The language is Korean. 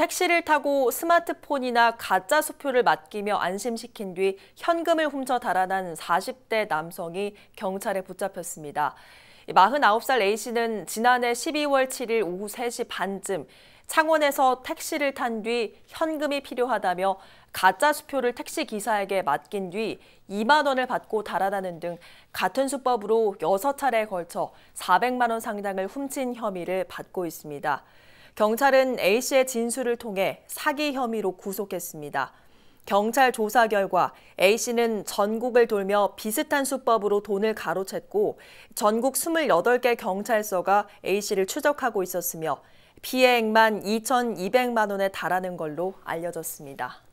택시를 타고 스마트폰이나 가짜 수표를 맡기며 안심시킨 뒤 현금을 훔쳐 달아난 40대 남성이 경찰에 붙잡혔습니다. 49살 A씨는 지난해 12월 7일 오후 3시 반쯤 창원에서 택시를 탄 뒤 현금이 필요하다며 가짜 수표를 택시 기사에게 맡긴 뒤 2만 원을 받고 달아나는 등 같은 수법으로 6차례에 걸쳐 400만 원 상당을 훔친 혐의를 받고 있습니다. 경찰은 A씨의 진술을 통해 사기 혐의로 구속했습니다. 경찰 조사 결과 A씨는 전국을 돌며 비슷한 수법으로 돈을 가로챘고 전국 28개 경찰서가 A씨를 추적하고 있었으며 피해액만 2,200만 원에 달하는 걸로 알려졌습니다.